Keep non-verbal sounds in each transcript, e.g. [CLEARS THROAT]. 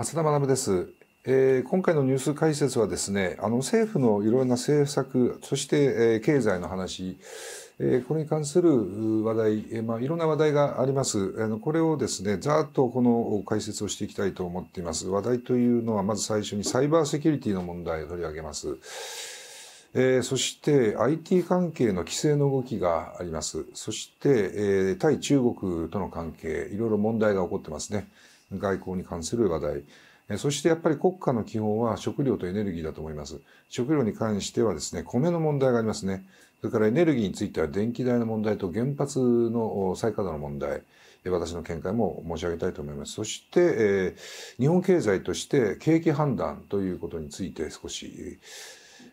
松田学です、えー、今回のニュース解説はですねあの政府のいろんな政策そして、えー、経済の話、えー、これに関する話題、えまあ、いろんな話題がありますあのこれをですねざっとこの解説をしていきたいと思っています話題というのはまず最初にサイバーセキュリティの問題を取り上げます。えー、そして IT 関係の規制の動きがあります。そして、えー、対中国との関係、いろいろ問題が起こってますね。外交に関する話題。そしてやっぱり国家の基本は食料とエネルギーだと思います。食料に関してはですね、米の問題がありますね。それからエネルギーについては電気代の問題と原発の再稼働の問題、私の見解も申し上げたいと思います。そして、えー、日本経済として景気判断ということについて少し、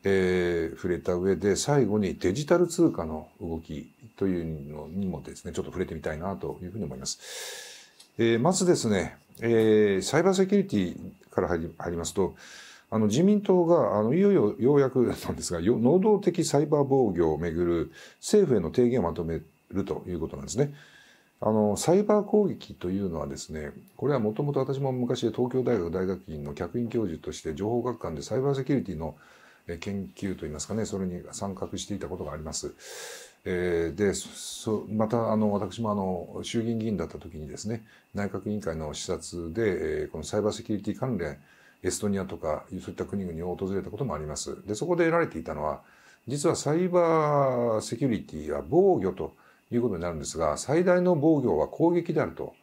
えー、触れた上で、最後にデジタル通貨の動きというのにもですね、ちょっと触れてみたいなというふうに思います。えー、まずですね、えー、サイバーセキュリティから入りますと、あの自民党があのいよいよようやく [LAUGHS] なんですが、能動的サイバー防御をめぐる政府への提言をまとめるということなんですね。あのサイバー攻撃というのはですねこれはもともと私も昔東京大学大学院の客員教授として情報学館でサイバーセキュリティの研究といいますかねそれに参画していたことがあります。えー、でそまたあの私もあの衆議院議員だった時にですね内閣委員会の視察で、えー、このサイバーセキュリティ関連エストニアとかそういった国々を訪れたこともあります。でそこで得られていたのは実はサイバーセキュリティは防御ということになるんですが最大の防御は攻撃であると。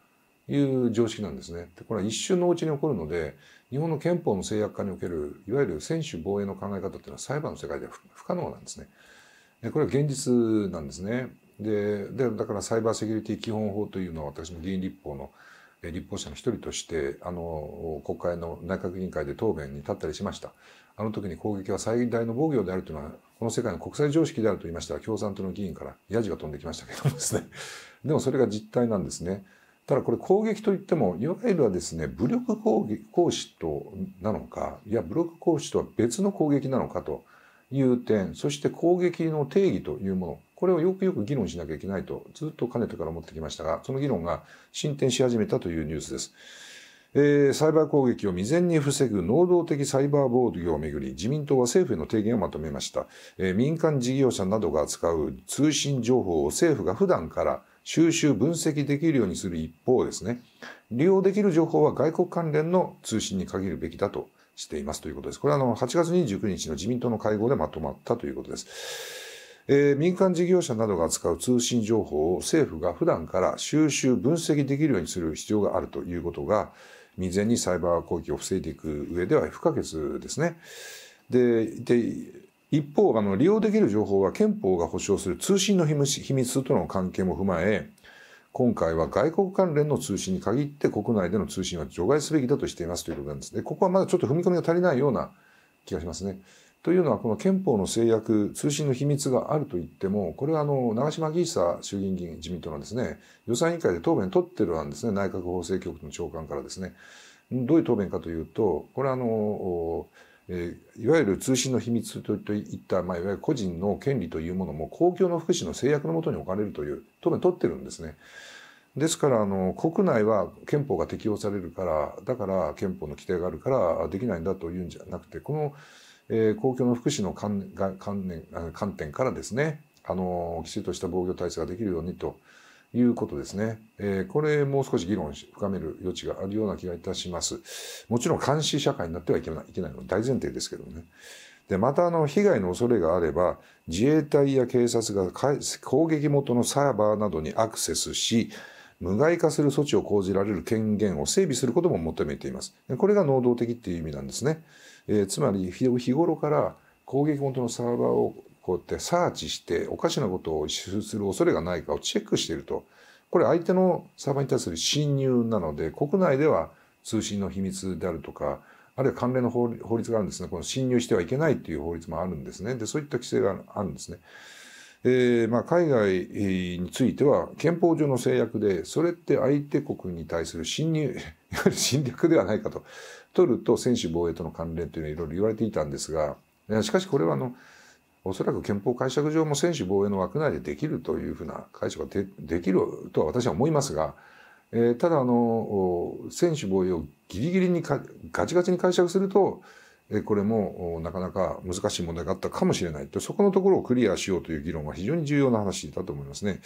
いう常識なんですね。でこれは一瞬のうちに起こるので、日本の憲法の制約化における、いわゆる専守防衛の考え方というのは裁判の世界では不可能なんですね。これは現実なんですね。ででだからサイバーセキュリティ基本法というのは私も議員立法の立法者の一人としてあの国会の内閣委員会で答弁に立ったりしましたあの時に攻撃は最大の防御であるというのはこの世界の国際常識であると言いましたら共産党の議員からやじが飛んできましたけどもですねでもそれが実態なんですねただこれ攻撃といってもいわゆるはですね武力攻撃行使となのかいや武力行使とは別の攻撃なのかという点、そして攻撃の定義というもの、これをよくよく議論しなきゃいけないと、ずっとかねてから思ってきましたが、その議論が進展し始めたというニュースです。えー、サイバー攻撃を未然に防ぐ能動的サイバー防御をめぐり、自民党は政府への提言をまとめました。えー、民間事業者などが扱う通信情報を政府が普段から収集分析できるようにする一方ですね、利用できる情報は外国関連の通信に限るべきだとしていますということです。これはあの8月29日の自民党の会合でまとまったということです。えー、民間事業者などが扱う通信情報を政府が普段から収集、分析できるようにする必要があるということが、未然にサイバー攻撃を防いでいく上では不可欠ですね。で、で一方、あの利用できる情報は憲法が保障する通信の秘密との関係も踏まえ、今回は外国関連の通信に限って国内での通信は除外すべきだとしていますということなんですね。ここはまだちょっと踏み込みが足りないような気がしますね。というのは、この憲法の制約、通信の秘密があると言っても、これはあの、長島議久衆議院議員自民党のですね、予算委員会で答弁取ってるけですね、内閣法制局の長官からですね。どういう答弁かというと、これはあの、えー、いわゆる通信の秘密といった、まあ、いわゆる個人の権利というものも公共の福祉の制約のもとに置かれるという答弁取ってるんですね。ですからあの国内は憲法が適用されるからだから憲法の規定があるからできないんだというんじゃなくてこの、えー、公共の福祉の観観念観点からですねあのきちんとした防御体制ができるようにということですね。えー、これもう少し議論し深める余地があるような気がいたします。もちろん監視社会になってはいけないいけないの大前提ですけどね。で、またあの、被害の恐れがあれば、自衛隊や警察が攻撃元のサーバーなどにアクセスし、無害化する措置を講じられる権限を整備することも求めています。これが能動的っていう意味なんですね。えー、つまり、日頃から攻撃元のサーバーをこうやってサーチしておかしなことをする恐れがないかをチェックしているとこれ相手のサーバーに対する侵入なので国内では通信の秘密であるとかあるいは関連の法律があるんですねこの侵入してはいけないという法律もあるんですねでそういった規制があるんですね。えー、まあ、海外については憲法上の制約でそれって相手国に対する侵入 [LAUGHS] 侵略ではないかと取ると専守防衛との関連というのはいろいろ言われていたんですがしかしこれはあの、おそらく憲法解釈上も専守防衛の枠内でできるというふうな解釈ができるとは私は思いますが、えー、ただあの専守防衛をギリギリにかガチガチに解釈すると、えこれもなかなか難しい問題があったかもしれないとそこのところをクリアしようという議論は非常に重要な話だと思いますね。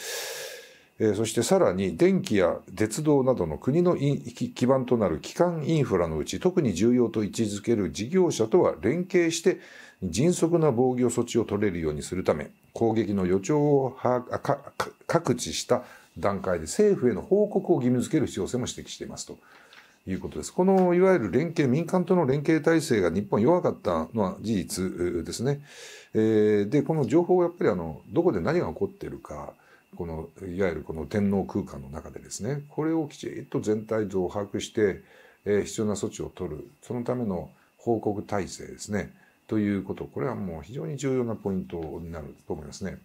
えそしてさらに電気や鉄道などの国の基盤となる基幹インフラのうち特に重要と位置づける事業者とは連携して迅速な防御措置を取れるようにするため攻撃の予兆を各地した段階で政府への報告を義務付ける必要性も指摘していますということです。このいわゆる連携、民間との連携体制が日本弱かったのは事実ですね。えー、で、この情報をやっぱりあの、どこで何が起こっているか、この、いわゆるこの天皇空間の中でですね、これをきちっと全体像を把握して、えー、必要な措置を取る、そのための報告体制ですね。ということ、これはもう非常に重要なポイントになると思いますね。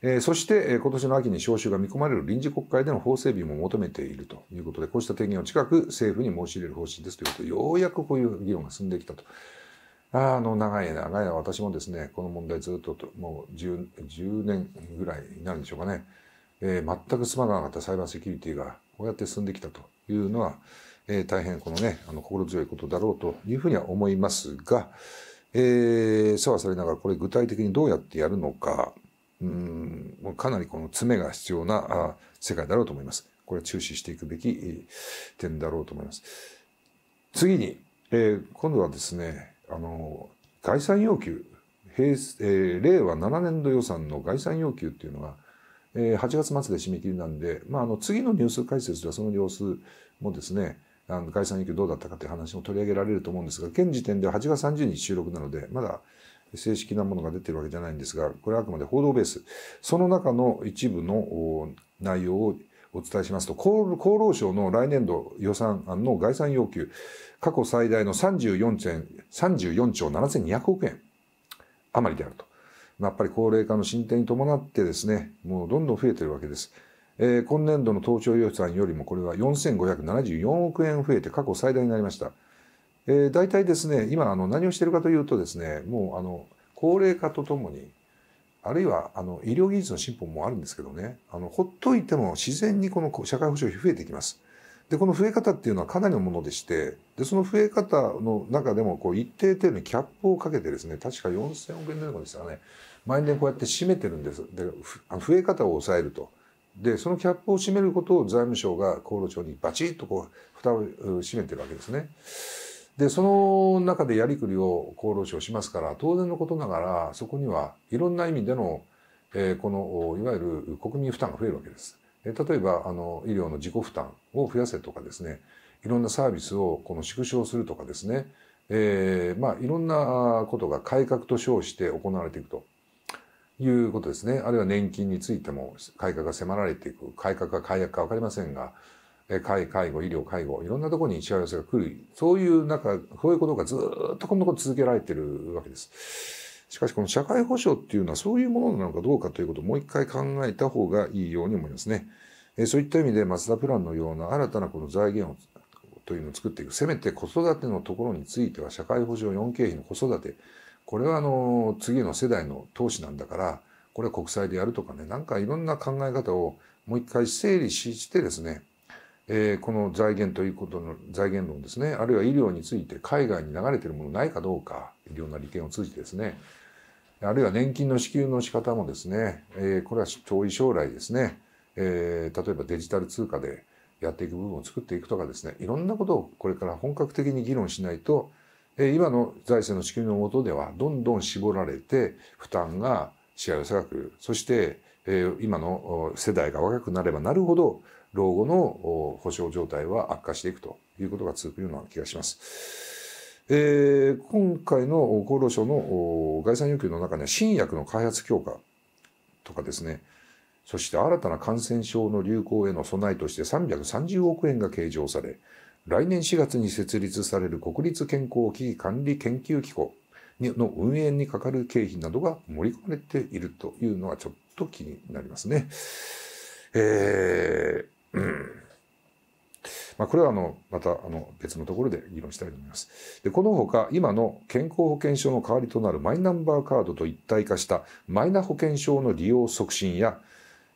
えー、そして、えー、今年の秋に召集が見込まれる臨時国会での法整備も求めているということで、こうした提言を近く政府に申し入れる方針ですということで、ようやくこういう議論が進んできたと。あの、長い長い私もですね、この問題ずっともう 10, 10年ぐらいになるんでしょうかね。えー、全く進まなかったサイバーセキュリティがこうやって進んできたというのは、えー、大変このね、あの心強いことだろうというふうには思いますが、えー、世話されながらこれ具体的にどうやってやるのか、うん、かなりこの詰めが必要な世界だろうと思います。これは注視していくべき点だろうと思います。次に、えー、今度はですね、あの、概算要求、平えー、令和7年度予算の概算要求っていうのが、えー、8月末で締め切りなんで、まあ、あの次のニュース解説ではその様子もですね、あの解散要求どうだったかという話も取り上げられると思うんですが、現時点では8月30日収録なので、まだ正式なものが出てるわけじゃないんですが、これはあくまで報道ベース。その中の一部の内容をお伝えしますと、厚労省の来年度予算案の概算要求、過去最大の34 34兆7200億円余りであると。やっぱり高齢化の進展に伴ってですね、もうどんどん増えてるわけです。えー、今年度の当初予算よりもこれは4574億円増えて過去最大になりました。えー、大体ですね、今あの何をしているかというとですね、もうあの高齢化とともに、あるいはあの医療技術の進歩もあるんですけどね、あのほっといても自然にこの社会保障費増えてきます。で、この増え方っていうのはかなりのものでして、で、その増え方の中でも、こう、一定程度にキャップをかけてですね、確か4000億円のようなですからね、毎年こうやって締めてるんです。で、あの増え方を抑えると。でそのキャップを閉めることを財務省が厚労省にバチッとこう蓋を閉めてるわけですね。でその中でやりくりを厚労省しますから当然のことながらそこにはいろんな意味での、えー、このいわゆる国民負担が増えるわけです。例えばあの医療の自己負担を増やせとかですねいろんなサービスをこの縮小するとかですね、えー、まあいろんなことが改革と称して行われていくということですね。あるいは年金についても改革が迫られていく。改革か改悪かわかりませんが、介介護、医療、介護、いろんなところにしわ寄せが来る。そういう中、そういうことがずっとこんなこと続けられているわけです。しかし、この社会保障っていうのはそういうものなのかどうかということをもう一回考えた方がいいように思いますね。そういった意味で、松田プランのような新たなこの財源をというのを作っていく。せめて子育てのところについては、社会保障4経費の子育て、これはあの次の世代の投資なんだからこれは国債でやるとかねなんかいろんな考え方をもう一回整理してですね、えこの財源ということの財源論ですねあるいは医療について海外に流れてるものないかどうかいろんな利権を通じてですねあるいは年金の支給の仕方もですね、えこれは遠い将来ですね、え例えばデジタル通貨でやっていく部分を作っていくとかですねいろんなことをこれから本格的に議論しないと今の財政の仕組みの下ではどんどん絞られて負担がしわ寄せがるそして今の世代が若くなればなるほど老後の保障状態は悪化していくということが続くような気がします。えー、今回の厚労省の概算要求の中には新薬の開発強化とかですねそして新たな感染症の流行への備えとして330億円が計上され来年4月に設立される国立健康危機管理研究機構の運営にかかる経費などが盛り込まれているというのはちょっと気になりますね。えー、うん。まあ、これはあの、またあの別のところで議論したいと思います。で、このほか、今の健康保険証の代わりとなるマイナンバーカードと一体化したマイナ保険証の利用促進や、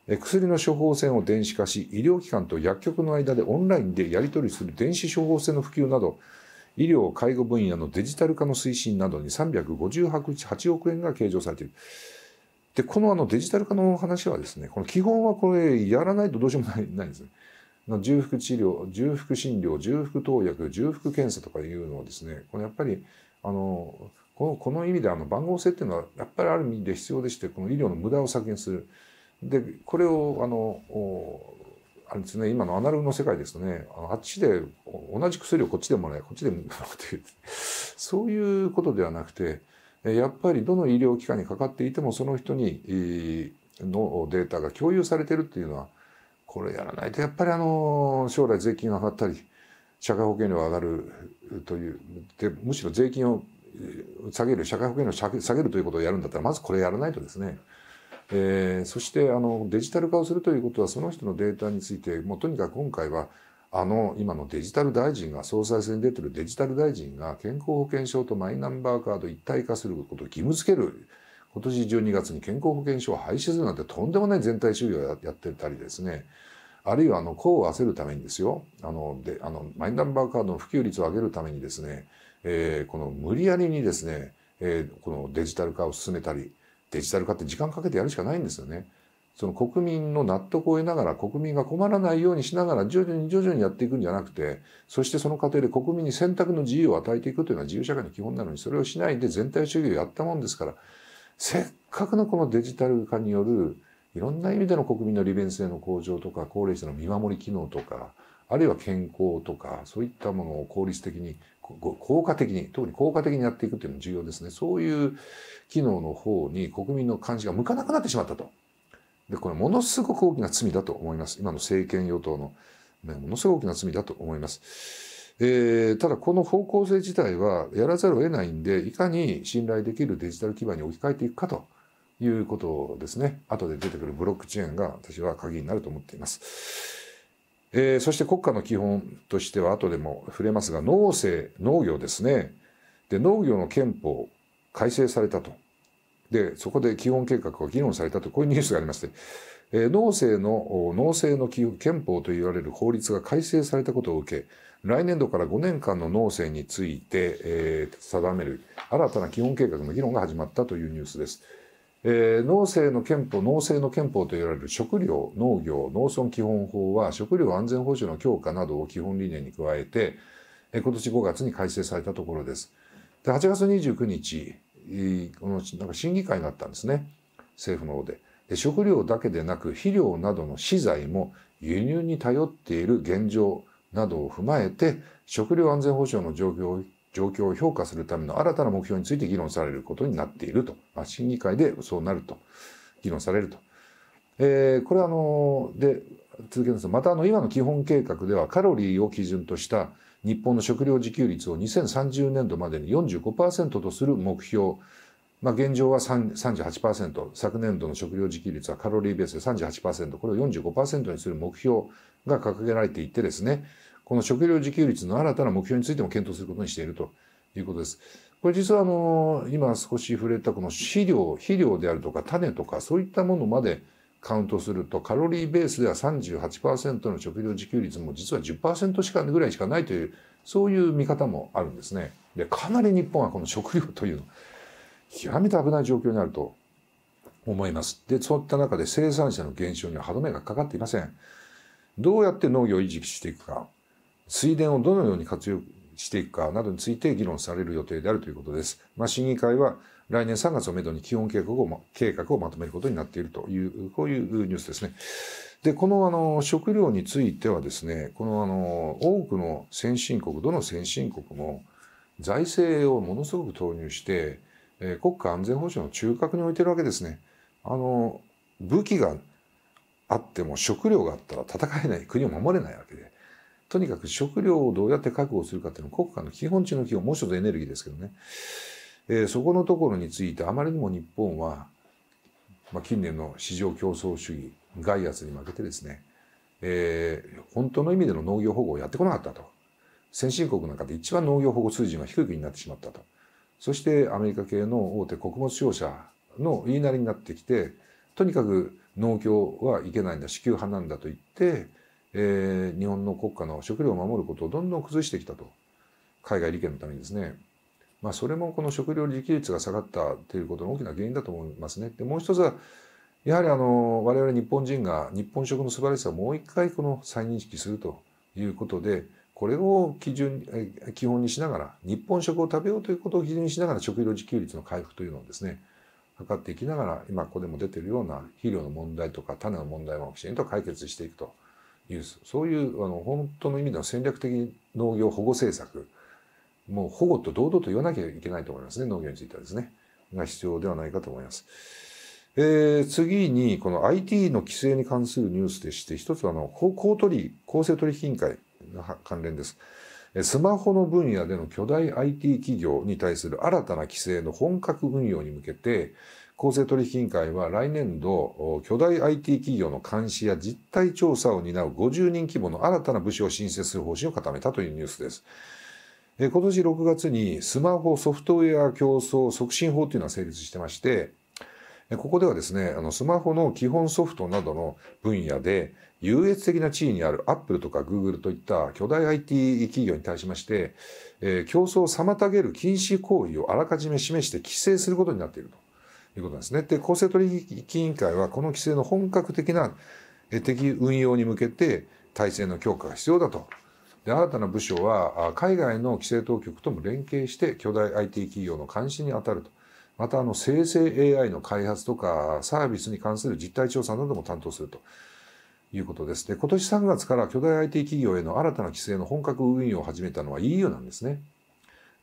薬の処方箋を電子化し、医療機関と薬局の間でオンラインでやり取りする電子処方箋の普及など、医療・介護分野のデジタル化の推進などに358億円が計上されている。で、このあのデジタル化の話はですね、この基本はこれやらないとどうしようもないないんですね。重複治療、重複診療、重複投薬、重複検査とかいうのはですね、このやっぱり、あの、このこの意味であの番号いうのはやっぱりある意味で必要でして、この医療の無駄を削減する。でこれをあのあれですね今のアナログの世界ですとねあっちで同じ薬をこっちでもらえこっちでもらえという [LAUGHS] そういうことではなくてやっぱりどの医療機関にかかっていてもその人にのデータが共有されてるっていうのはこれやらないとやっぱりあの将来税金が上がったり社会保険料が上がるというでむしろ税金を下げる社会保険料を下げるということをやるんだったらまずこれやらないとですねえー、そしてあのデジタル化をするということはその人のデータについてもうとにかく今回はあの今のデジタル大臣が総裁選に出てるデジタル大臣が健康保険証とマイナンバーカード一体化することを義務付ける今年12月に健康保険証を廃止するなんてとんでもない全体主義をやってたりですねあるいはあの功を焦るためにですよあのであのマイナンバーカードの普及率を上げるためにですね、えー、この無理やりにですね、えー、このデジタル化を進めたりデジタル化って時間かけてやるしかないんですよね。その国民の納得を得ながら国民が困らないようにしながら徐々に徐々にやっていくんじゃなくてそしてその過程で国民に選択の自由を与えていくというのは自由社会の基本なのにそれをしないで全体主義をやったもんですからせっかくのこのデジタル化によるいろんな意味での国民の利便性の向上とか高齢者の見守り機能とかあるいは健康とかそういったものを効率的に効果的に特に効果的にやっていくっていうのも重要ですねそういう機能の方に国民の関心が向かなくなってしまったとでこれものすごく大きな罪だと思います今の政権与党の、ね、ものすごく大きな罪だと思います。えー、ただこの方向性自体はやらざるを得ないんでいかに信頼できるデジタル基盤に置き換えていくかということですね後で出てくるブロックチェーンが私は鍵になると思っています。えー、そして国家の基本としては後でも触れますが農政農業ですねで農業の憲法改正されたとでそこで基本計画が議論されたとこういうニュースがありまして、えー、農政の農政の憲法といわれる法律が改正されたことを受け来年度から5年間の農政について、えー、定める新たな基本計画の議論が始まったというニュースです。えー、農政の憲法農政の憲法といわれる食料農業農村基本法は食料安全保障の強化などを基本理念に加えて、えー、今年5月に改正されたところです。で8月29日、このなんか審議会になったんですね政府の方でで食料だけでなく肥料などの資材も輸入に頼っている現状などを踏まえて食料安全保障の状況を状況を評価するための新たな目標について議論されることになっていると、まあ、審議会でそうなると議論されると、えー、これはあので続けますまたあの今の基本計画ではカロリーを基準とした日本の食料自給率を2030年度までに45%とする目標まあ、現状は38%、昨年度の食料自給率はカロリーベースで38%、これを45%にする目標が掲げられていてですね、この食料自給率の新たな目標についても検討することにしているということです。これ実はあの、今少し触れたこの飼料、肥料であるとか種とかそういったものまでカウントするとカロリーベースでは38%の食料自給率も実は10%しかぐらいしかないというそういう見方もあるんですね。で、かなり日本はこの食料というの、極めて危ない状況にあると思います。で、そういった中で生産者の減少には歯止めがかかっていません。どうやって農業を維持していくか。水田をどのように活用していくかなどについて議論される予定であるということです。まあ、審議会は来年3月をめどに基本計画を、ま、計画をまとめることになっているという、こういうニュースですね。で、このあの食料についてはですね、このあの多くの先進国、どの先進国も財政をものすごく投入して、えー、国家安全保障の中核に置いてるわけですね。あの武器があっても食料があったら戦えない国を守れないわけでとにかく食料をどうやって確保するかっていうのは国家の基本中の基本、もう一つエネルギーですけどね。えー、そこのところについてあまりにも日本は、まあ、近年の市場競争主義、外圧に負けてですね、えー、本当の意味での農業保護をやってこなかったと。先進国の中で一番農業保護水準が低くになってしまったと。そしてアメリカ系の大手穀物商社の言いなりになってきて、とにかく農協はいけないんだ、支給派なんだと言って、えー、日本の国家の食料を守ることをどんどん崩してきたと。海外利権のためにですね。まあ、それもこの食料自給率が下がったということの大きな原因だと思いますね。で、もう一つは、やはりあの、我々日本人が日本食の素晴らしさをもう一回この再認識するということで、これを基準、基本にしながら、日本食を食べようということを基準にしながら、食料自給率の回復というのをですね、測っていきながら、今ここでも出てるような肥料の問題とか種の問題もきちんと解決していくとースそういうあの本当の意味での戦略的農業保護政策もう保護と堂々と言わなきゃいけないと思いますね農業についてはですねが必要ではないかと思います。えー、次に、この IT の規制に関するニュースでして、一つはあの、公取、公正取引委員会の関連です。スマホの分野での巨大 IT 企業に対する新たな規制の本格運用に向けて、公正取引委員会は来年度、巨大 IT 企業の監視や実態調査を担う50人規模の新たな部署を新設する方針を固めたというニュースです。今年6月にスマホソフトウェア競争促進法というのは成立してまして、ここではですね、あのスマホの基本ソフトなどの分野で優越的な地位にあるアップルとかグーグルといった巨大 IT 企業に対しまして、競争を妨げる禁止行為をあらかじめ示して規制することになっていると。いうことですね。で、公正取引委員会はこの規制の本格的な適運用に向けて体制の強化が必要だと。で、新たな部署は海外の規制当局とも連携して巨大 IT 企業の監視に当たると。また、あの、生成 AI の開発とかサービスに関する実態調査なども担当すると。いうことです。で、今年3月から巨大 IT 企業への新たな規制の本格運用を始めたのは EU なんですね。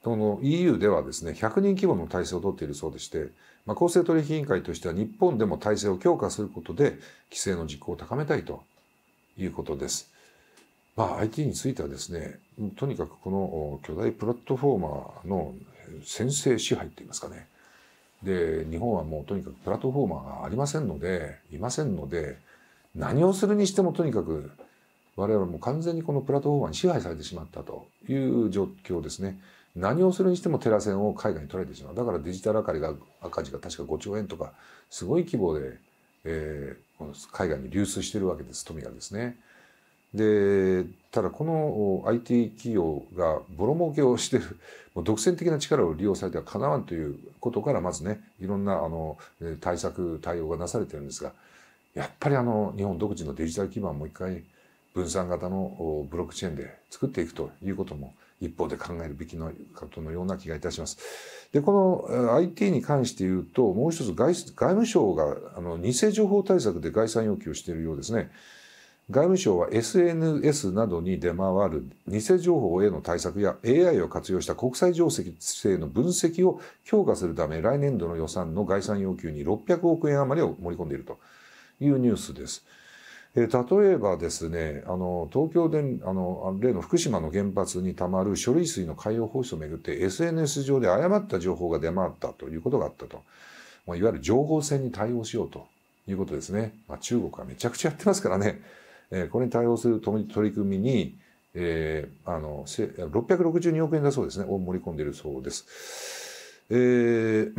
その EU ではですね、100人規模の体制を取っているそうでして、まあ、公正取引委員会としては日本でも体制を強化することで、規制の実行を高めたいということです。まあ、IT についてはですね、とにかくこの巨大プラットフォーマーの先制支配って言いますかね。で、日本はもうとにかくプラットフォーマーがありませんので、いませんので、何をするにしてもとにかく我々も完全にこのプラットフォーマーに支配されてしまったという状況ですね。何をするにしてもテラセンを海外に取られてしまうだからデジタル赤字が赤字が確か5兆円とかすごい規模で、えー、海外に流出してるわけです富がですね。でただこの IT 企業がボロ儲けをしてるもう独占的な力を利用されてはかなわんということからまずねいろんなあの対策対応がなされてるんですがやっぱりあの日本独自のデジタル基盤もう一回分散型のブロックチェーンで作っていくということも一方で考えるべきのことのような気がいたします。で、この IT に関して言うと、もう一つ外外務省があの偽情報対策で概算要求をしているようですね。外務省は SNS などに出回る偽情報への対策や AI を活用した国際情勢の分析を強化するため来年度の予算の概算要求に600億円余りを盛り込んでいるというニュースです。例えばですね、あの、東京あの、例の福島の原発にたまる処理水の海洋放出をめぐって SNS 上で誤った情報が出回ったということがあったと。まあ、いわゆる情報戦に対応しようということですね。まあ、中国はめちゃくちゃやってますからね。えー、これに対応する取り組みに、えー、あの、662億円だそうですね。を盛り込んでいるそうです。えー、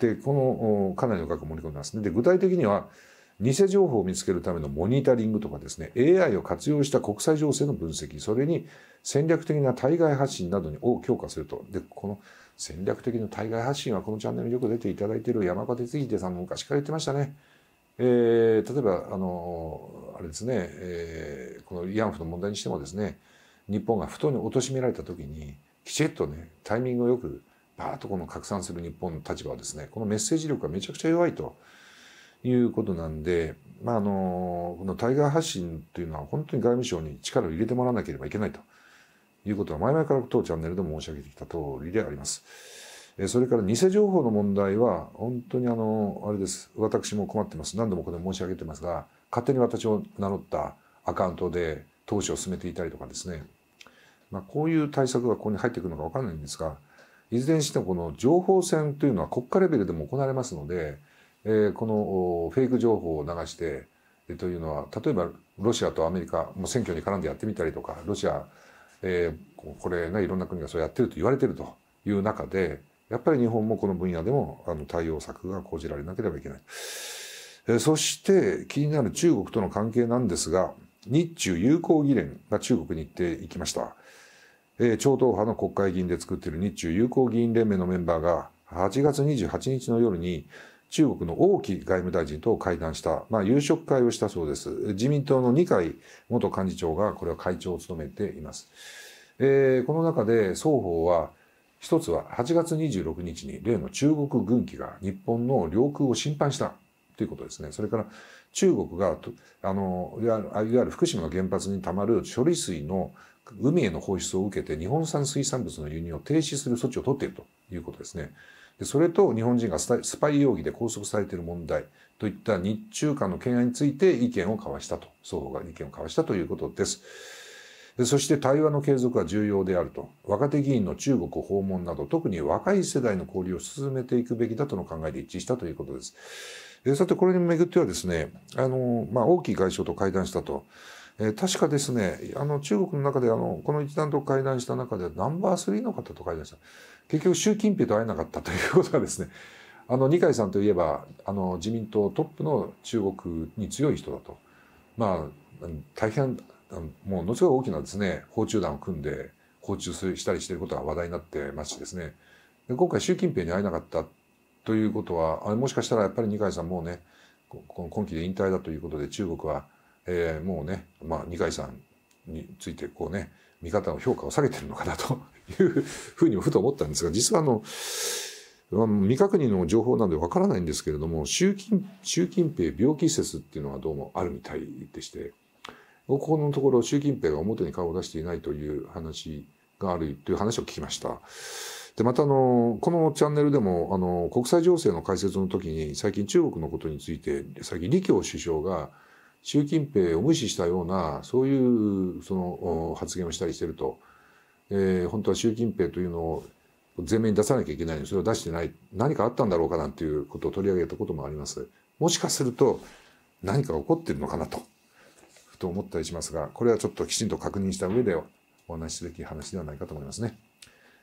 で、この、かなりの額を盛り込んでますね。で、具体的には、偽情報を見つけるためのモニタリングとかですね AI を活用した国際情勢の分析それに戦略的な対外発信などを強化するとでこの戦略的な対外発信はこのチャンネルによく出ていただいている山岡哲秀さんも昔から言ってましたね。えー、例えばあのあれですね、えー、この慰安婦の問題にしてもですね日本が不当に貶められた時にきちっとねタイミングをよくバーッとこの拡散する日本の立場はですねこのメッセージ力がめちゃくちゃ弱いと。いうことなんで、まあ、あのこの対外発信というのは本当に外務省に力を入れてもらわなければいけないということは前々から当チャンネルでも申し上げてきた通りであります。それから偽情報の問題は本当にあのあれです私も困ってます何度もこれ申し上げてますが勝手に私を名乗ったアカウントで投資を進めていたりとかですね、まあ、こういう対策がここに入ってくるのか分からないんですがいずれにしてもこの情報戦というのは国家レベルでも行われますのでえー、このフェイク情報を流してというのは例えばロシアとアメリカも選挙に絡んでやってみたりとかロシア、えー、これねいろんな国がそうやってると言われてるという中でやっぱり日本もこの分野でもあの対応策が講じられなければいけない。えー、そして気になる中国との関係なんですが日中友好議連が中国に行っていきました。えー、超党派の国会議員で作っている日中友好議員連盟のメンバーが8月28日の夜に中国の王毅外務大臣と会談した、まあ、夕食会をしたそうです。自民党の二階元幹事長がこれは会長を務めています。えー、この中で双方は、一つは8月26日に例の中国軍機が日本の領空を侵犯したということですね。それから中国が、あの、いわゆる福島の原発にたまる処理水の海への放出を受けて日本産水産物の輸入を停止する措置を取っているということですね。でそれと日本人がスパイ容疑で拘束されている問題といった日中間の懸案について意見を交わしたと双方が意見を交わしたということです。そして対話の継続は重要であると若手議員の中国訪問など特に若い世代の交流を進めていくべきだとの考えで一致したということです。さてこれにめぐってはですねあの、まあ、大きい外相と会談したと。えー、確かですねあの中国の中であのこの一団と会談した中でナンバー3の方と会談した結局習近平と会えなかったということがですねあの二階さんといえばあの自民党トップの中国に強い人だと、まあ、大変もうのすごい大きなですね訪中団を組んで訪中したりしていることが話題になってますしですねで今回習近平に会えなかったということはあもしかしたらやっぱり二階さんもうね今期で引退だということで中国はえー、もうね、まあ、二階さんについてこうね見方の評価を下げてるのかなと [LAUGHS] いうふうにもふと思ったんですが実はあの未確認の情報なんでわからないんですけれども習近習近平病気説っていうのはどうもあるみたいでしてここのところ習近平が表に顔を出していないという話があるという話を聞きました。でまたあのこのチャンネルでもあの国際情勢の解説の時に最近中国のことについて最近李強首相が習近平を無視したようなそういうその発言をしたりしてると、えー、本当は習近平というのを前面に出さなきゃいけないのにそれを出してない何かあったんだろうかなんていうことを取り上げたこともあります。もしかすると何か起こってるのかなとふと思ったりしますがこれはちょっときちんと確認した上でお話しすべき話ではないかと思いますね。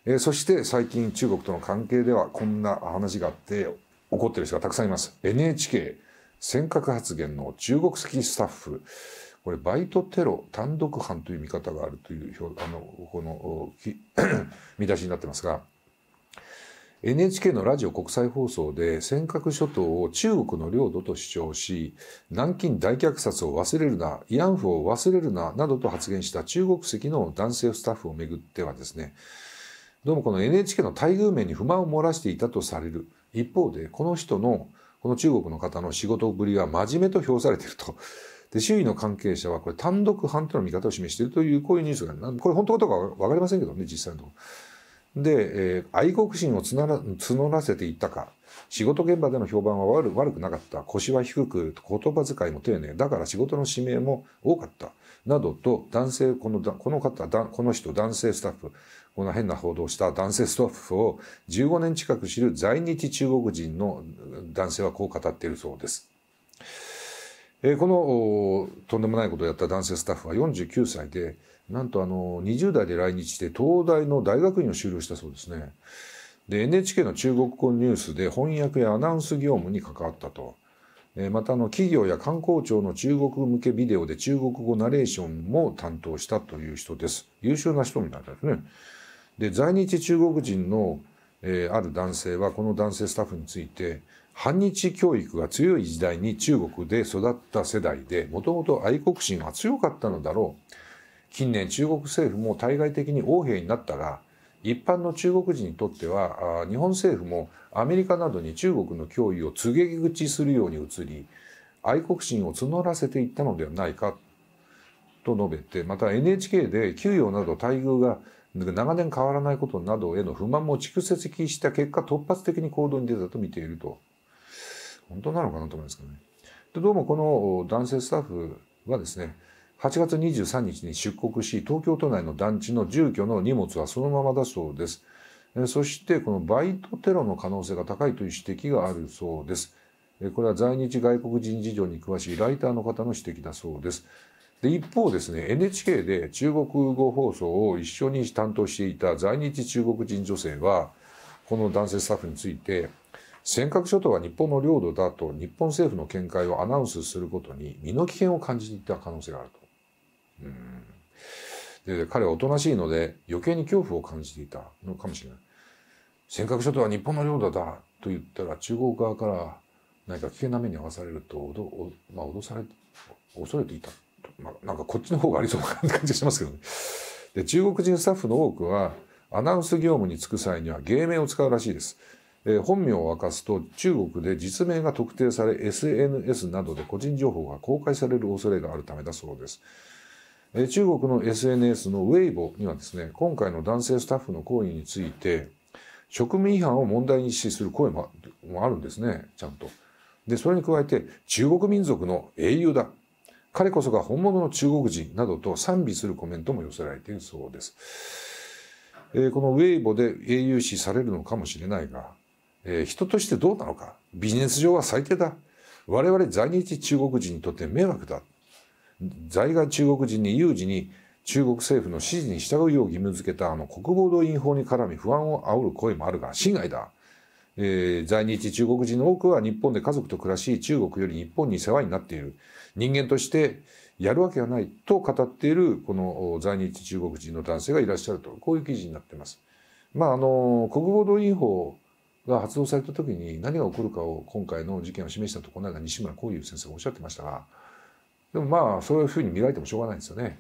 えー、そして最近中国との関係ではこんな話があって怒ってる人がたくさんいます。NHK 尖閣発言の中国籍スタッフ、これバイトテロ単独犯という見方があるという表あのこの [CLEARS THROAT] 見出しになってますが NHK のラジオ国際放送で尖閣諸島を中国の領土と主張し南京大虐殺を忘れるな慰安婦を忘れるななどと発言した中国籍の男性スタッフをめぐってはですねどうもこの NHK の待遇面に不満を漏らしていたとされる一方でこの人のこの中国の方の仕事ぶりは真面目と評されていると。で、周囲の関係者はこれ単独犯との見方を示しているという、こういうニュースが、これ本当かどうかはかりませんけどね、実際のところ。で、えー、愛国心を募らせていったか、仕事現場での評判は悪悪くなかった、腰は低く、言葉遣いも丁寧、だから仕事の指名も多かった、などと、男性、このこの方、この人、男性スタッフ、この変な報道をした男性スタッフを15年近く知る在日中国人の男性はこう語っているそうです。えー、このとんでもないことをやった男性スタッフは49歳で、なんとあの20代で来日して東大の大学院を修了したそうですね。で NHK の中国語ニュースで翻訳やアナウンス業務に関わったと。えー、またあの企業や観光庁の中国向けビデオで中国語ナレーションも担当したという人です。優秀な人みたいですね。で在日中国人の、えー、ある男性はこの男性スタッフについて反日教育が強い時代に中国で育った世代でもともと愛国心は強かったのだろう近年中国政府も対外的に横兵になったが一般の中国人にとっては日本政府もアメリカなどに中国の脅威を告げ口するように移り愛国心を募らせていったのではないかと述べてまた NHK で給与など待遇が長年変わらないことなどへの不満も蓄積した結果突発的に行動に出たと見ていると本当なのかなと思いますけどねでどうもこの男性スタッフはですね8月23日に出国し東京都内の団地の住居の荷物はそのままだそうですそしてこのバイトテロの可能性が高いという指摘があるそうですこれは在日外国人事情に詳しいライターの方の指摘だそうです。で一方ですね NHK で中国語放送を一緒に担当していた在日中国人女性はこの男性スタッフについて尖閣諸島は日本の領土だと日本政府の見解をアナウンスすることに身の危険を感じていた可能性があると。うんで彼はおとなしいので余計に恐怖を感じていたのかもしれない。尖閣諸島は日本の領土だと言ったら中国側から何か危険な目に遭わされると脅,、まあ、脅され恐れていたまあ、なんかこっちの方がありそうな感じがしますけどね。で中国人スタッフの多くはアナウンス業務に就く際には芸名を使うらしいです。えー、本名を明かすと中国で実名が特定され SNS などで個人情報が公開される恐れがあるためだそうです。えー、中国の SNS のウェイボにはですね今回の男性スタッフの行為について職務違反を問題に資する声もあるんですねちゃんと。でそれに加えて中国民族の英雄だ彼こそが本物の中国人などと賛美するコメントも寄せられているそうです。えー、このウェイボで英雄視されるのかもしれないが、えー、人としてどうなのか。ビジネス上は最低だ。我々在日中国人にとって迷惑だ。在外中国人に有事に中国政府の指示に従うよう義務付けたあの国防動員法に絡み不安を煽る声もあるが、侵害だ。えー、在日中国人の多くは日本で家族と暮らし中国より日本に世話になっている人間としてやるわけがないと語っているこの在日中国人の男性がいらっしゃるとこういう記事になってます。まあ、あの国防動員法が発動された時に何が起こるかを今回の事件を示したとこの間西村幸雄先生がおっしゃってましたがでもまあそういうふうに見られてもしょうがないんですよね。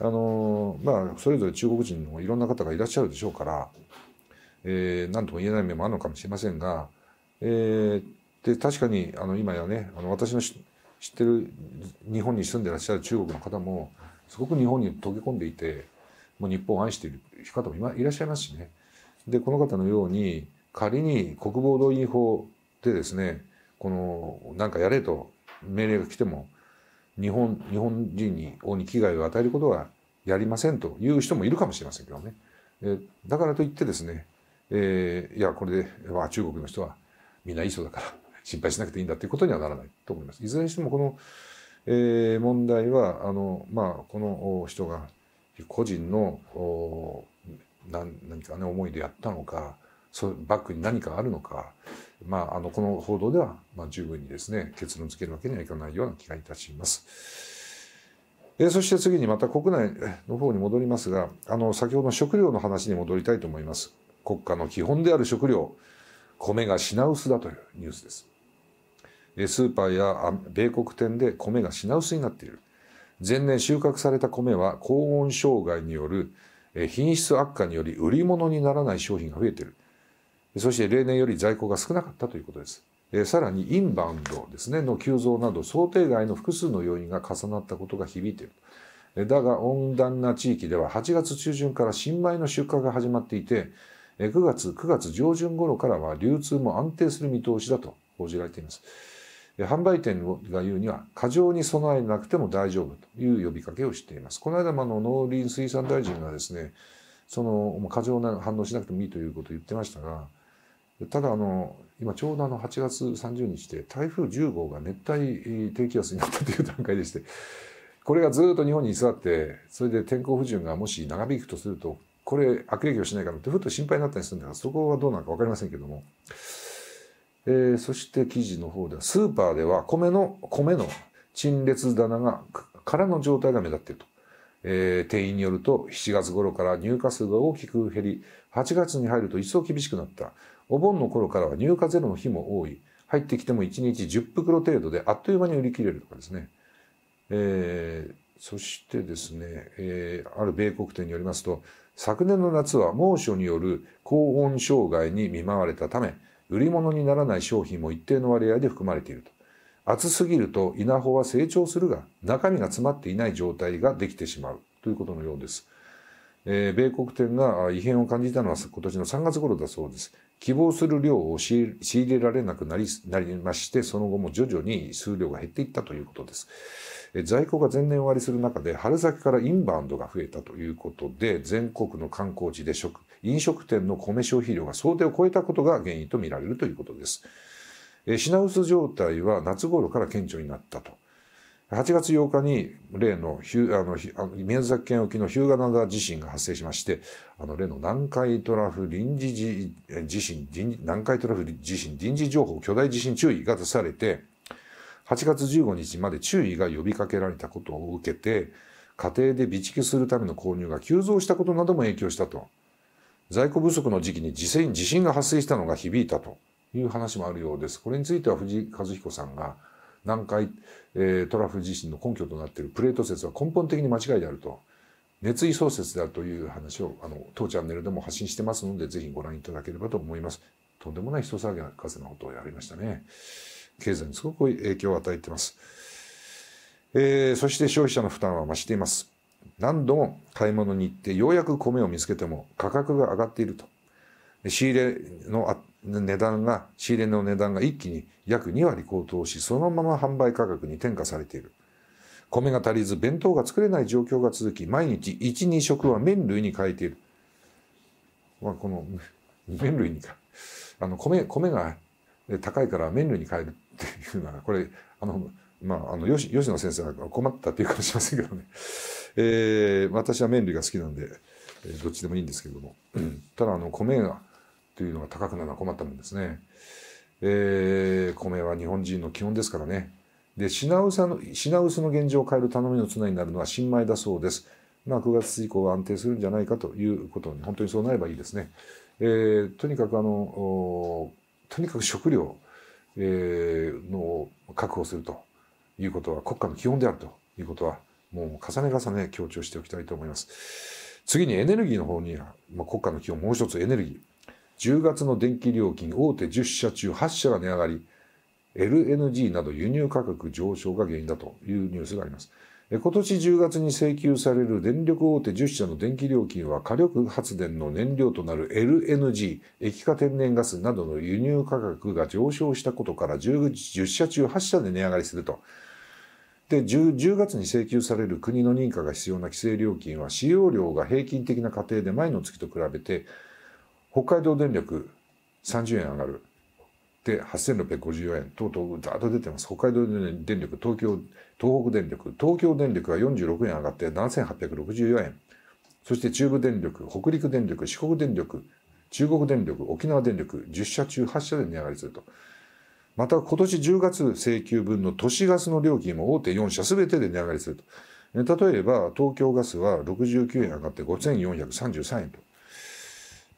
あのまあ、それぞれ中国人のいろんな方がいらっしゃるでしょうからえー、何とも言えない面もあるのかもしれませんが、えー、で確かにあの今やねあの私の知ってる日本に住んでらっしゃる中国の方もすごく日本に溶け込んでいてもう日本を愛している方もいらっしゃいますしねでこの方のように仮に国防動員法でですねこのなんかやれと命令が来ても日本日本人に王に危害を与えることはやりませんという人もいるかもしれませんけどね。だからといってですねえー、いやこれで、まあ、中国の人はみんないい人だから [LAUGHS] 心配しなくていいんだということにはならないと思います。いずれにしてもこの、えー、問題はあの、まあ、この人が個人の何何かね思いでやったのかそバックに何かあるのか、まあ、あのこの報道では、まあ、十分にですね結論付けるわけにはいかないような気がいたします。えそして次にまた国内の方に戻りますがあの先ほどの食料の話に戻りたいと思います。国家の基本である食料米が品薄だというニュースですスーパーや米国店で米が品薄になっている前年収穫された米は高温障害による品質悪化により売り物にならない商品が増えているそして例年より在庫が少なかったということですさらにインバウンドですねの急増など想定外の複数の要因が重なったことが響いているだが温暖な地域では8月中旬から新米の出荷が始まっていて9月、9月上旬頃からは流通も安定する見通しだと報じられています。販売店が言うには、過剰に備えなくても大丈夫という呼びかけをしています。この間もあの農林水産大臣がですね、その、過剰な反応しなくてもいいということを言ってましたが、ただあの、今ちょうどあの8月30日で台風10号が熱帯低気圧になったという段階でして、これがずっと日本に居座って、それで天候不順がもし長引くとすると、これ悪影響しないかなってふっと心配になったりするんだからそこはどうなのか分かりませんけども、えー、そして記事の方ではスーパーでは米の米の陳列棚が空の状態が目立っていると、えー、店員によると7月頃から入荷数が大きく減り8月に入ると一層厳しくなったお盆の頃からは入荷ゼロの日も多い入ってきても1日10袋程度であっという間に売り切れるとかですね、えー、そしてですね、えー、ある米国店によりますと昨年の夏は猛暑による高温障害に見舞われたため、売り物にならない商品も一定の割合で含まれていると。暑すぎると稲穂は成長するが、中身が詰まっていない状態ができてしまうということのようです。えー、米国店が異変を感じたのは今年の3月頃だそうです。希望する量を仕入れられなくなりなりまして、その後も徐々に数量が減っていったということです。在庫が前年わりする中で春先からインバウンドが増えたということで全国の観光地で食飲食店の米消費量が想定を超えたことが原因とみられるということです。品薄状態は夏頃から顕著になったと。8月8日に例のあの宮崎県沖の日向灘地震が発生しまして、あの例の南海トラフ臨時地震臨、南海トラフ地震臨時情報巨大地震注意が出されて、8月15日まで注意が呼びかけられたことを受けて、家庭で備蓄するための購入が急増したことなども影響したと。在庫不足の時期に実際に地震が発生したのが響いたという話もあるようです。これについては藤井和彦さんが、南海、えー、トラフ地震の根拠となっているプレート説は根本的に間違いであると。熱意創設であるという話を、あの、当チャンネルでも発信してますので、ぜひご覧いただければと思います。とんでもない人騒ぎが風のことをやりましたね。経済にすごく影響を与えています。えー、そして消費者の負担は増しています。何度も買い物に行ってようやく米を見つけても価格が上がっていると。仕入れの値段が、仕入れの値段が一気に約2割高騰し、そのまま販売価格に転嫁されている。米が足りず弁当が作れない状況が続き、毎日1、2食は麺類に変えている。まあ、この麺類にか。あの米、米が高いから麺類に変えるっていうのはこれあのまあ、あの吉野先生は困ったっていうかもしれませんけどね、えー、私は麺類が好きなんで、えー、どっちでもいいんですけれども、うん、ただあの米がというのが高くなるのは困ったもんですね、えー、米は日本人の基本ですからねで品薄の品薄の現状を変える頼みの綱になるのは新米だそうですまあ9月以降は安定するんじゃないかということに本当にそうなればいいですね、えー、とにかくあのとにかく食料、えー、の確保するということは国家の基本であるということはもう重ね重ね強調しておきたいと思います。次にエネルギーの方には、まあ、国家の基本もう一つエネルギー。10月の電気料金大手10社中8社が値上がり、LNG など輸入価格上昇が原因だというニュースがあります。今年10月に請求される電力大手10社の電気料金は火力発電の燃料となる LNG、液化天然ガスなどの輸入価格が上昇したことから 10, 社中8社で値上がりすると。で 10, 10月に請求される国の認可が必要な規制料金は使用量が平均的な家庭で前の月と比べて北海道電力30円上がるで8654円とうとうざっと出てます北海道電力東京東北電力東京電力が46円上がって7864円そして中部電力北陸電力四国電力中国電力沖縄電力10社中8社で値上がりするとまた今年10月請求分の都市ガスの料金も大手4社全てで値上がりすると例えば東京ガスは69円上がって5433円と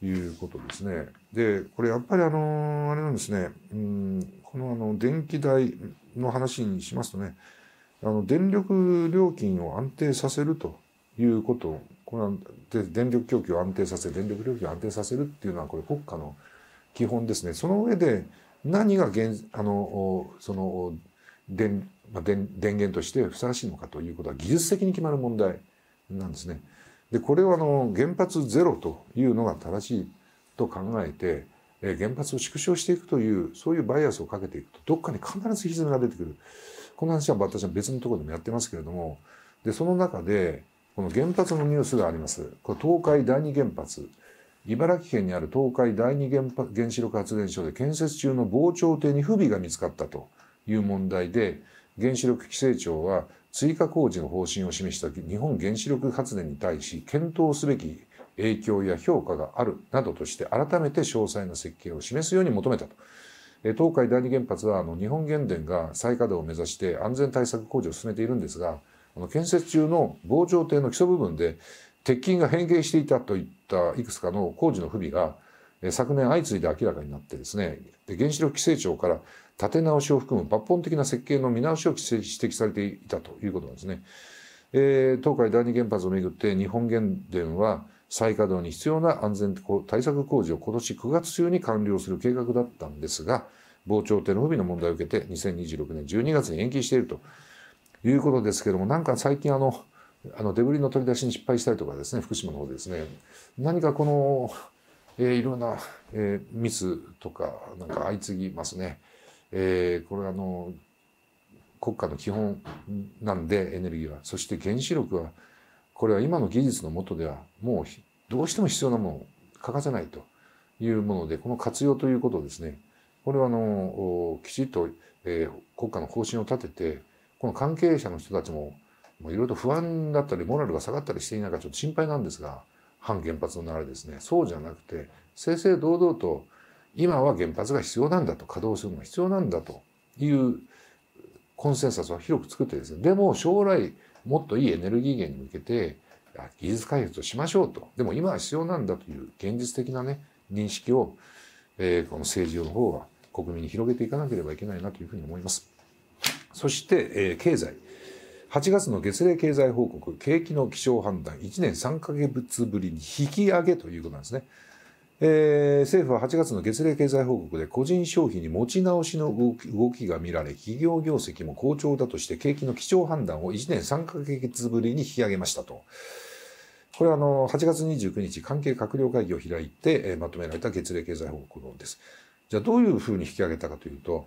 いうことですね。で、これやっぱりあの、あれなんですね、うん、このあの、電気代の話にしますとね、あの、電力料金を安定させるということ、これは電力供給を安定させ、電力料金を安定させるっていうのは、これ国家の基本ですね。その上で、何が現、あの、その、電、まあ、電源としてふさわしいのかということは技術的に決まる問題なんですね。でこれをあの原発ゼロというのが正しいと考えて原発を縮小していくというそういうバイアスをかけていくとどっかに必ず歪みが出てくるこの話は私は別のところでもやってますけれどもでその中でこの原発のニュースがありますこれ東海第二原発茨城県にある東海第二原発原子力発電所で建設中の防潮堤に不備が見つかったという問題で原子力規制庁は追加工事の方針を示した日本原子力発電に対し検討すべき影響や評価があるなどとして改めて詳細な設計を示すように求めたと。東海第二原発はあの日本原電が再稼働を目指して安全対策工事を進めているんですがの建設中の防潮堤の基礎部分で鉄筋が変形していたといったいくつかの工事の不備が昨年相次いで明らかになってですね原子力規制庁から建て直しを含む抜本的な設計の見直しを指摘されていたということなんですね。えー、東海第二原発をめぐって日本原電は再稼働に必要な安全対策工事を今年9月中に完了する計画だったんですが、防潮堤の不備の問題を受けて2026年12月に延期しているということですけども、なんか最近あの、あのデブリの取り出しに失敗したりとかですね、福島の方でですね、何かこの、えー、いろんな、えー、ミスとかなんか相次ぎますね。えー、これあの国家の基本なんでエネルギーはそして原子力はこれは今の技術のもとではもうどうしても必要なものを欠かせないというものでこの活用ということですねこれはあのきちっと、えー、国家の方針を立ててこの関係者の人たちもいろいろと不安だったりモラルが下がったりしていないかちょっと心配なんですが反原発の流れですねそうじゃなくて正々堂々と今は原発が必要なんだと稼働するのが必要なんだというコンセンサスを広く作ってですねでも将来もっといいエネルギー源に向けて技術開発をしましょうとでも今は必要なんだという現実的なね認識を、えー、この政治の方は国民に広げていかなければいけないなというふうに思います。そして、えー、経済8月の月例経済報告景気の気象判断1年3か月ぶりに引き上げということなんですね。えー、政府は8月の月例経済報告で個人消費に持ち直しの動きが見られ、企業業績も好調だとして景気の基調判断を1年3ヶ月ぶりに引き上げましたと。これはあの、8月29日関係閣僚会議を開いて、えー、まとめられた月例経済報告です。じゃあどういうふうに引き上げたかというと、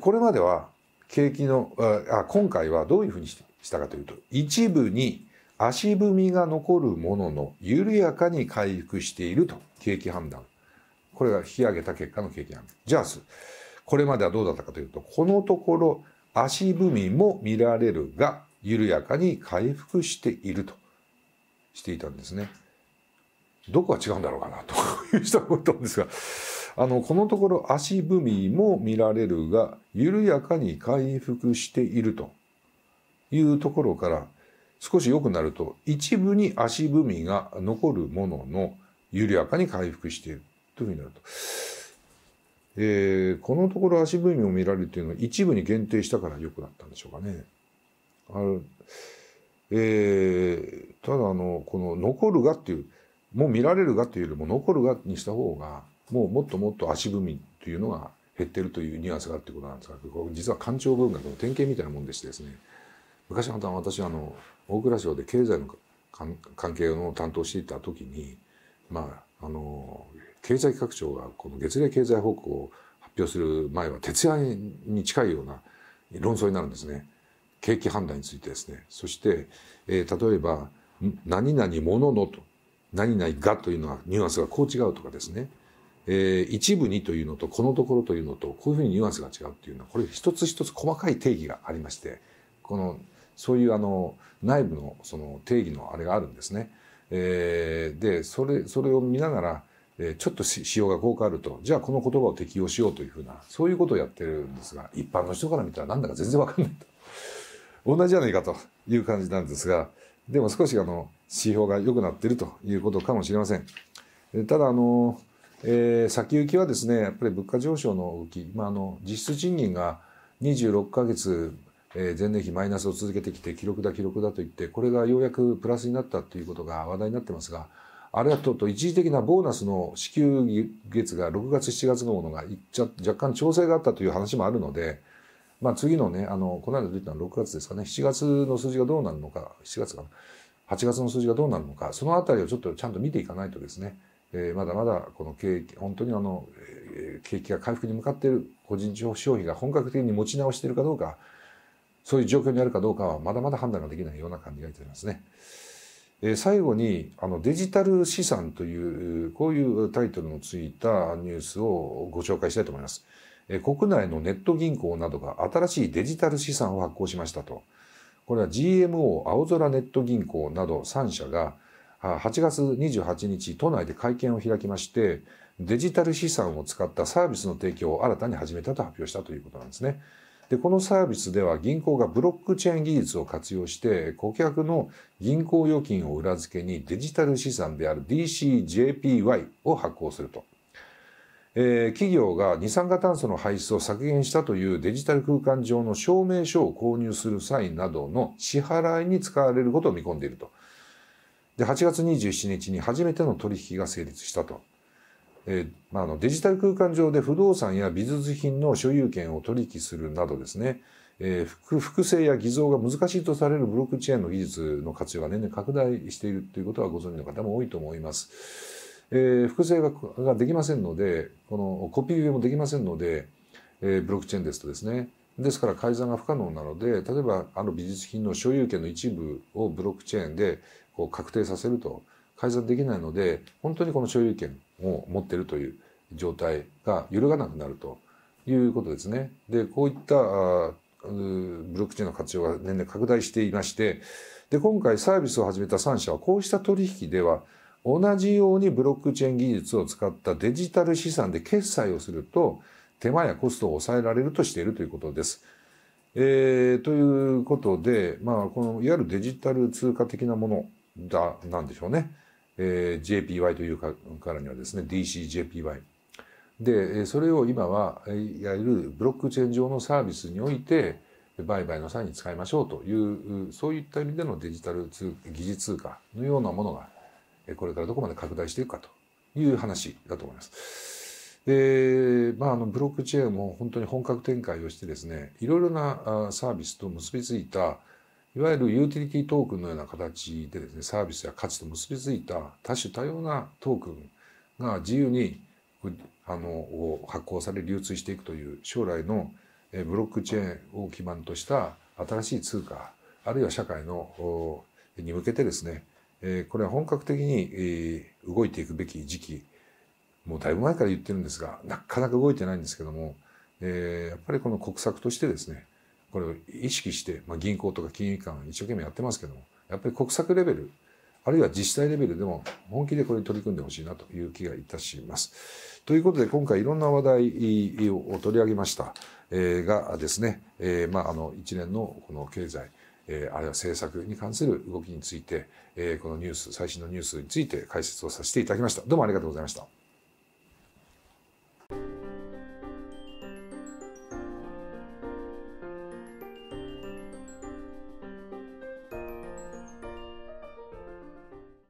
これまでは景気の、あ今回はどういうふうにしたかというと、一部に足踏みが残るものの緩やかに回復していると景気判断これが引き上げた結果の景気判断じゃあこれまではどうだったかというとこのところ足踏みも見られるが緩やかに回復しているとしていたんですね。どこが違うんだろうかなと [LAUGHS] いう人がいたんですがあのこのところ足踏みも見られるが緩やかに回復しているというところから少し良くなると一部に足踏みが残るものの緩やかに回復しているというふうになると。えー、このところ足踏みを見られるというのは一部に限定したから良くなったんでしょうかね。あえー、ただあの、この残るがっていう、もう見られるがというよりも残るがにした方が、もうもっともっと足踏みというのが減ってるというニュアンスがあるということなんですが、これ実は官庁文学の典型みたいなもんでしてですね、昔あの私あの、大蔵省で経済の関係を担当していた時に、まあ、あの経済企画庁がこの月例経済報告を発表する前は徹夜に近いような論争になるんですね景気判断についてですねそして、えー、例えば「何々ものの」と「何々が」というのはニュアンスがこう違うとかですねえー、一部にというのとこのところというのとこういうふうにニュアンスが違うっていうのはこれ一つ一つ細かい定義がありましてこのそういうあの内部のその定義のあれがあるんですね。えー、でそれそれを見ながら、えー、ちょっと仕様が効果あるとじゃあこの言葉を適用しようというふうなそういうことをやってるんですが一般の人から見たらなんだか全然わかんないと同じじゃないかという感じなんですがでも少しあの指標が良くなってるということかもしれません。ただあの、えー、先行きはですねやっぱり物価上昇の動き、まあ、あの実質賃金が26ヶ月えー、前年比マイナスを続けてきて記録だ記録だと言ってこれがようやくプラスになったということが話題になってますがあれだとと一時的なボーナスの支給月が6月7月のものがいっちゃ若干調整があったという話もあるので、まあ、次のねあのこの間出たのは6月ですかね7月の数字がどうなるのか7月かな8月の数字がどうなるのかその辺りをちょっとちゃんと見ていかないとですね、えー、まだまだこの景気本当にあの、えー、景気が回復に向かっている個人消費が本格的に持ち直しているかどうかそういう状況にあるかどうかはまだまだ判断ができないような感じがいたしますね。えー、最後にあのデジタル資産というこういうタイトルのついたニュースをご紹介したいと思います。えー、国内のネット銀行などが新しいデジタル資産を発行しましたと。これは GMO 青空ネット銀行など3社が8月28日都内で会見を開きましてデジタル資産を使ったサービスの提供を新たに始めたと発表したということなんですね。でこのサービスでは銀行がブロックチェーン技術を活用して顧客の銀行預金を裏付けにデジタル資産である DCJPY を発行すると、えー、企業が二酸化炭素の排出を削減したというデジタル空間上の証明書を購入する際などの支払いに使われることを見込んでいるとで8月27日に初めての取引が成立したと。えまあ、のデジタル空間上で不動産や美術品の所有権を取引するなどですね、えー、複製や偽造が難しいとされるブロックチェーンの技術の活用が年々拡大しているということはご存知の方も多いと思います。えー、複製ができませんので、このコピー上もできませんので、えー、ブロックチェーンですとですね、ですから改ざんが不可能なので、例えばあの美術品の所有権の一部をブロックチェーンでこう確定させると改ざんできないので、本当にこの所有権を持ってるという状態が揺るがなくなるということですね。で、こういったブロックチェーンの活用が年々拡大していまして、で、今回サービスを始めた3社はこうした取引では同じようにブロックチェーン技術を使ったデジタル資産で決済をすると手間やコストを抑えられるとしているということです。えー、ということで、まあ、このいわゆるデジタル通貨的なものだなんでしょうね。えー、JPY というかからにはですね DCJPY でそれを今はいわゆるブロックチェーン上のサービスにおいて売買の際に使いましょうというそういった意味でのデジタル通技術通貨のようなものがこれからどこまで拡大していくかという話だと思います。でまあ、あのブロックチェーンも本当に本格展開をしてですねいろいろなサービスと結びついたいわゆるユーティリティトークンのような形でですね、サービスや価値と結びついた多種多様なトークンが自由にあの発行され流通していくという将来のブロックチェーンを基盤とした新しい通貨あるいは社会のに向けてですねこれは本格的に動いていくべき時期もうだいぶ前から言ってるんですがなかなか動いてないんですけどもやっぱりこの国策としてですねこれを意識して、まあ、銀行とか金融機関一生懸命やってますけどもやっぱり国策レベルあるいは自治体レベルでも本気でこれに取り組んでほしいなという気がいたします。ということで今回いろんな話題を取り上げました、えー、がですね、えー、まああの一連のこの経済、えー、あるいは政策に関する動きについて、えー、このニュース、最新のニュースについて解説をさせていただきました。どうもありがとうございました。